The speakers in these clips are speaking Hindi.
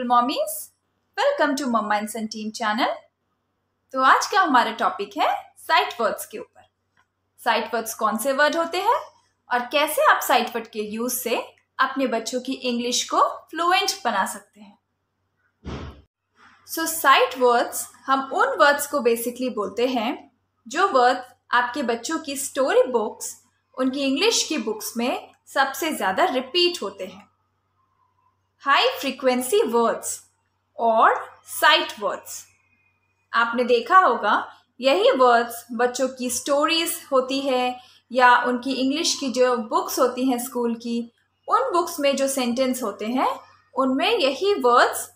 Beautiful mommies welcome to mamma and son team channel तो आज का हमारा टॉपिक है साइट वर्ड्स के ऊपर साइट वर्ड्स कौन से वर्ड होते हैं और कैसे आप साइट वर्ड के यूज से अपने बच्चों की इंग्लिश को फ्लुएंट बना सकते हैं सो साइट वर्ड्स हम उन वर्ड्स को बेसिकली बोलते हैं जो वर्ड आपके बच्चों की स्टोरी बुक्स उनकी इंग्लिश की बुक्स में सबसे ज़्यादा रिपीट होते हैं हाई फ्रीक्वेंसी वर्ड्स और साइट वर्ड्स आपने देखा होगा यही वर्ड्स बच्चों की स्टोरीज होती है या उनकी इंग्लिश की जो बुक्स होती हैं स्कूल की उन बुक्स में जो सेंटेंस होते हैं उनमें यही वर्ड्स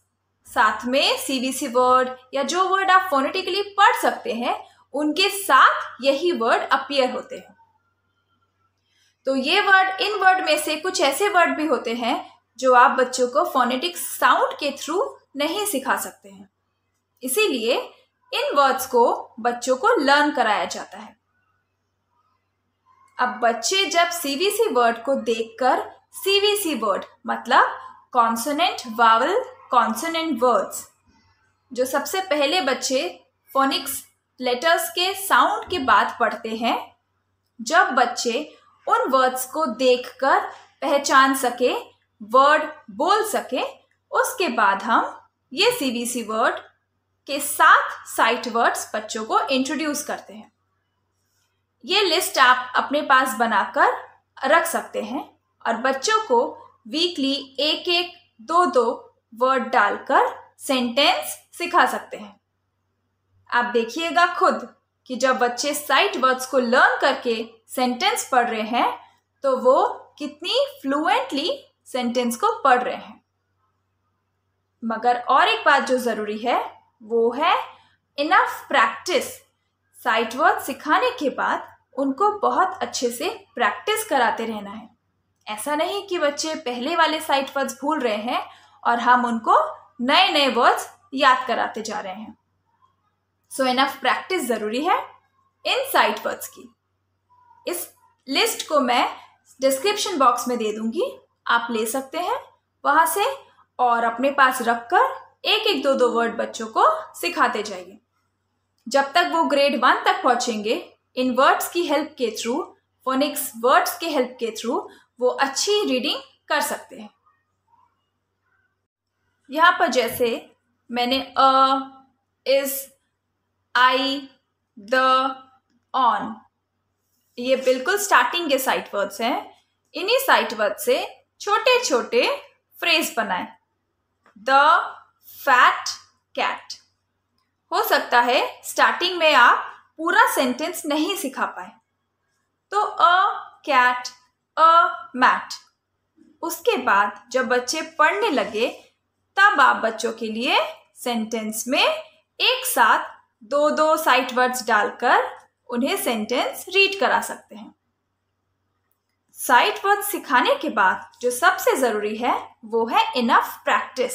साथ में सी बी सी वर्ड या जो वर्ड आप फोनेटिकली पढ़ सकते हैं उनके साथ यही वर्ड अपियर होते हैं तो ये वर्ड इन वर्ड में से कुछ ऐसे वर्ड भी होते हैं जो आप बच्चों को फोनेटिक्स साउंड के थ्रू नहीं सिखा सकते हैं इसीलिए इन वर्ड्स को बच्चों को लर्न कराया जाता है अब बच्चे जब सीवीसी वर्ड को देखकर सीवीसी वर्ड मतलब कॉन्सोनेंट वावल कॉन्सोनेंट वर्ड्स जो सबसे पहले बच्चे फोनिक्स लेटर्स के साउंड के बाद पढ़ते हैं जब बच्चे उन वर्ड्स को देखकर पहचान सके वर्ड बोल सके उसके बाद हम ये सीबीसी वर्ड के साथ साइट वर्ड्स बच्चों को इंट्रोड्यूस करते हैं ये लिस्ट आप अपने पास बनाकर रख सकते हैं और बच्चों को वीकली एक एक दो दो वर्ड डालकर सेंटेंस सिखा सकते हैं आप देखिएगा खुद कि जब बच्चे साइट वर्ड्स को लर्न करके सेंटेंस पढ़ रहे हैं तो वो कितनी फ्लुएंटली सेंटेंस को पढ़ रहे हैं मगर और एक बात जो ज़रूरी है वो है इनफ प्रैक्टिस साइट वर्ड सिखाने के बाद उनको बहुत अच्छे से प्रैक्टिस कराते रहना है ऐसा नहीं कि बच्चे पहले वाले साइट वर्ड्स भूल रहे हैं और हम उनको नए नए वर्ड्स याद कराते जा रहे हैं सो इनफ प्रैक्टिस ज़रूरी है इन साइट वर्ड्स की इस लिस्ट को मैं डिस्क्रिप्शन बॉक्स में दे दूंगी आप ले सकते हैं वहां से और अपने पास रखकर एक एक दो दो वर्ड बच्चों को सिखाते जाइए जब तक वो ग्रेड वन तक पहुंचेंगे इन वर्ड्स की हेल्प के थ्रू फोनिक्स वर्ड्स के हेल्प के थ्रू वो अच्छी रीडिंग कर सकते हैं यहां पर जैसे मैंने a is I the on ये बिल्कुल स्टार्टिंग के साइट वर्ड्स हैं इन्हीं साइट वर्ड से छोटे छोटे फ्रेज बनाए द फैट कैट हो सकता है स्टार्टिंग में आप पूरा सेंटेंस नहीं सिखा पाए तो अ कैट अ मैट उसके बाद जब बच्चे पढ़ने लगे तब आप बच्चों के लिए सेंटेंस में एक साथ दो दो साइट वर्ड्स डालकर उन्हें सेंटेंस रीड करा सकते हैं साइट वर्ड सिखाने के बाद जो सबसे ज़रूरी है वो है इनफ प्रैक्टिस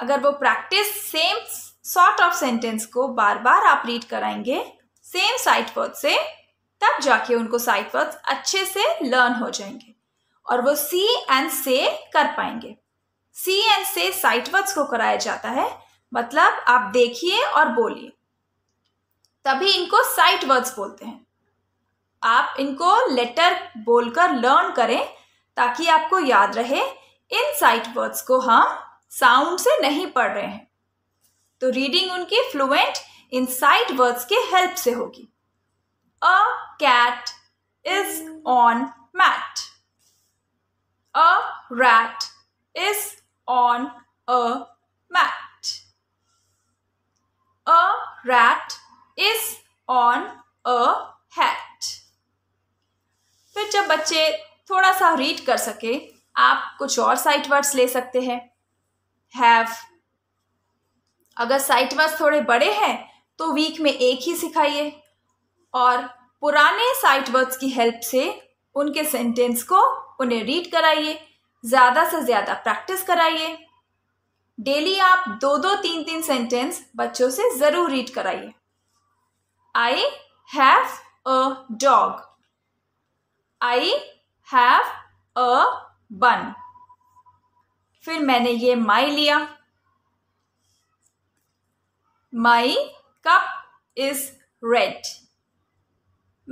अगर वो practice same sort of sentence को बार बार आप रीड कराएंगे सेम साइट वर्ड से तब जाके उनको साइट वर्ड्स अच्छे से लर्न हो जाएंगे और वो सी एंड से कर पाएंगे see and say sight words को कराया जाता है मतलब आप देखिए और बोलिए तभी इनको साइट वर्ड्स बोलते हैं आप इनको लेटर बोलकर लर्न करें ताकि आपको याद रहे इन साइट वर्ड्स को हम साउंड से नहीं पढ़ रहे हैं तो रीडिंग उनकी फ्लुएंट इन साइट वर्ड्स के हेल्प से होगी a cat is on mat a rat is on a mat a rat is on a बच्चे थोड़ा सा रीड कर सके आप कुछ और साइट वर्ड्स ले सकते हैं हैव अगर साइट वर्ड्स थोड़े बड़े हैं तो वीक में एक ही सिखाइए और पुराने साइट वर्ड्स की हेल्प से उनके सेंटेंस को उन्हें रीड कराइए ज़्यादा से ज़्यादा प्रैक्टिस कराइए डेली आप दो दो तीन तीन सेंटेंस बच्चों से ज़रूर रीड कराइए I have a dog I have a bun फिर मैंने ये माई लिया my cup is red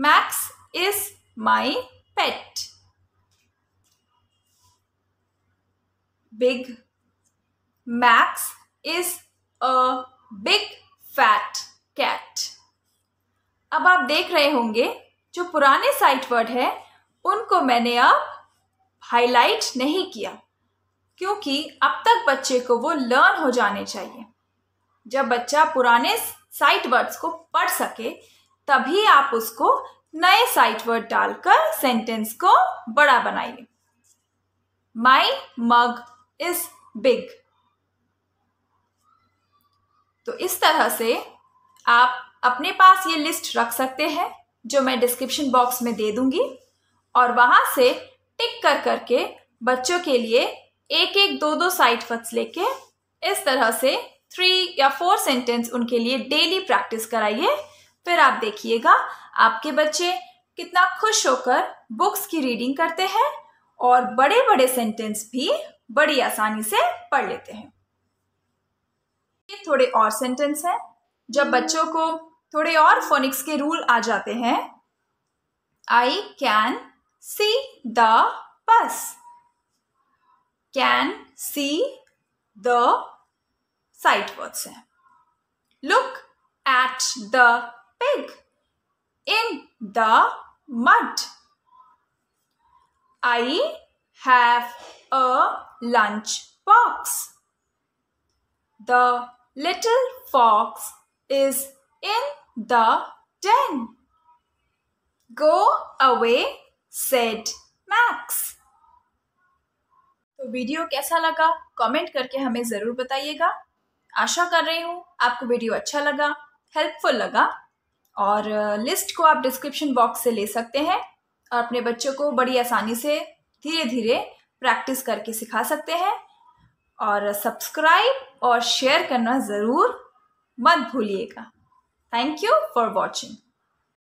Max is my pet big Max is a big fat cat अब आप देख रहे होंगे जो पुराने साइट वर्ड है उनको मैंने अब हाईलाइट नहीं किया क्योंकि अब तक बच्चे को वो लर्न हो जाने चाहिए जब बच्चा पुराने साइट वर्ड्स को पढ़ सके तभी आप उसको नए साइट वर्ड डालकर सेंटेंस को बड़ा बनाइए माई मग इज बिग तो इस तरह से आप अपने पास ये लिस्ट रख सकते हैं जो मैं डिस्क्रिप्शन बॉक्स में दे दूंगी और वहां से टिक कर करके बच्चों के लिए एक एक दो दो साइड फट्स लेके इस तरह से थ्री या फोर सेंटेंस उनके लिए डेली प्रैक्टिस कराइए फिर आप देखिएगा आपके बच्चे कितना खुश होकर बुक्स की रीडिंग करते हैं और बड़े बड़े सेंटेंस भी बड़ी आसानी से पढ़ लेते हैं ये थोड़े और सेंटेंस हैं जब बच्चों को थोड़े और फोनिक्स के रूल आ जाते हैं I can see the bus. Can see the sight words हैं. Look at the pig in the mud. I have a lunch box. The little fox is in the den. Go away said Max तो वीडियो कैसा लगा कमेंट करके हमें ज़रूर बताइएगा आशा कर रही हूँ आपको वीडियो अच्छा लगा हेल्पफुल लगा और लिस्ट uh, को आप डिस्क्रिप्शन बॉक्स से ले सकते हैं और अपने बच्चों को बड़ी आसानी से धीरे धीरे प्रैक्टिस करके सिखा सकते हैं और सब्सक्राइब uh, और शेयर करना ज़रूर मत भूलिएगा थैंक यू फॉर वॉचिंग